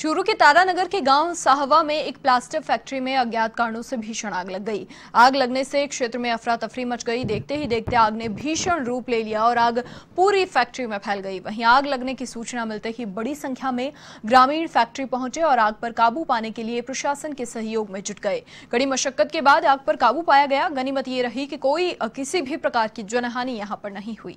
चूरू के तारानगर के गांव साहवा में एक प्लास्टिक फैक्ट्री में अज्ञात कारणों से भीषण आग लग गई आग लगने से क्षेत्र में अफरा तफरी मच गई देखते ही देखते आग ने भीषण रूप ले लिया और आग पूरी फैक्ट्री में फैल गई वहीं आग लगने की सूचना मिलते ही बड़ी संख्या में ग्रामीण फैक्ट्री पहुंचे और आग पर काबू पाने के लिए प्रशासन के सहयोग में जुट गए कड़ी मशक्कत के बाद आग पर काबू पाया गया गनीमत ये रही कि कोई किसी भी प्रकार की जनहानि यहाँ पर नहीं हुई